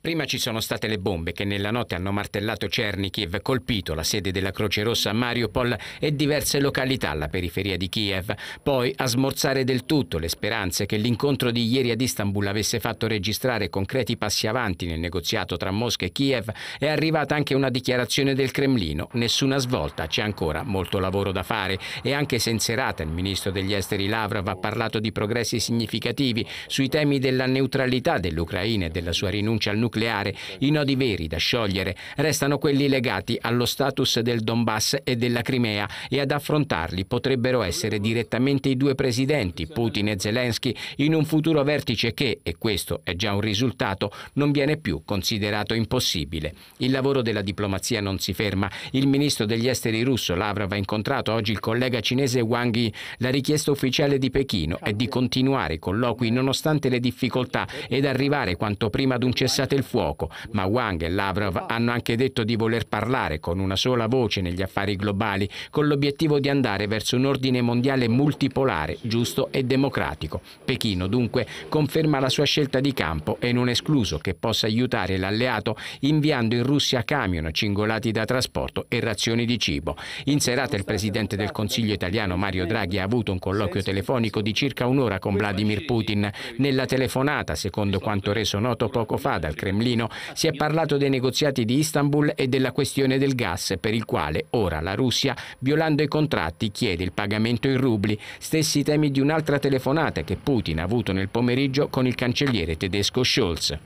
Prima ci sono state le bombe che nella notte hanno martellato Cernichiv, colpito la sede della Croce Rossa a Mariupol e diverse località alla periferia di Kiev, poi a smorzare del tutto le speranze che l'incontro di ieri ad Istanbul avesse fatto registrare concreti passi avanti nel negoziato tra Mosca e Kiev, è arrivata anche una dichiarazione del Cremlino, nessuna svolta, c'è ancora molto lavoro da fare e anche se in serata il ministro degli esteri Lavrov ha parlato di progressi significativi sui temi della neutralità dell'Ucraina e della sua rinuncia al nucleare nucleare. I nodi veri da sciogliere restano quelli legati allo status del Donbass e della Crimea e ad affrontarli potrebbero essere direttamente i due presidenti, Putin e Zelensky, in un futuro vertice che, e questo è già un risultato, non viene più considerato impossibile. Il lavoro della diplomazia non si ferma. Il ministro degli esteri russo Lavrov ha incontrato oggi il collega cinese Wang Yi. La richiesta ufficiale di Pechino è di continuare i colloqui nonostante le difficoltà ed arrivare quanto prima ad un cessate il fuoco, ma Wang e Lavrov hanno anche detto di voler parlare con una sola voce negli affari globali con l'obiettivo di andare verso un ordine mondiale multipolare, giusto e democratico. Pechino dunque conferma la sua scelta di campo e non escluso che possa aiutare l'alleato inviando in Russia camion cingolati da trasporto e razioni di cibo. In serata il presidente del Consiglio italiano Mario Draghi ha avuto un colloquio telefonico di circa un'ora con Vladimir Putin. Nella telefonata, secondo quanto reso noto poco fa dal Cremlino, si è parlato dei negoziati di Istanbul e della questione del gas, per il quale ora la Russia, violando i contratti, chiede il pagamento in rubli, stessi temi di un'altra telefonata che Putin ha avuto nel pomeriggio con il cancelliere tedesco Scholz.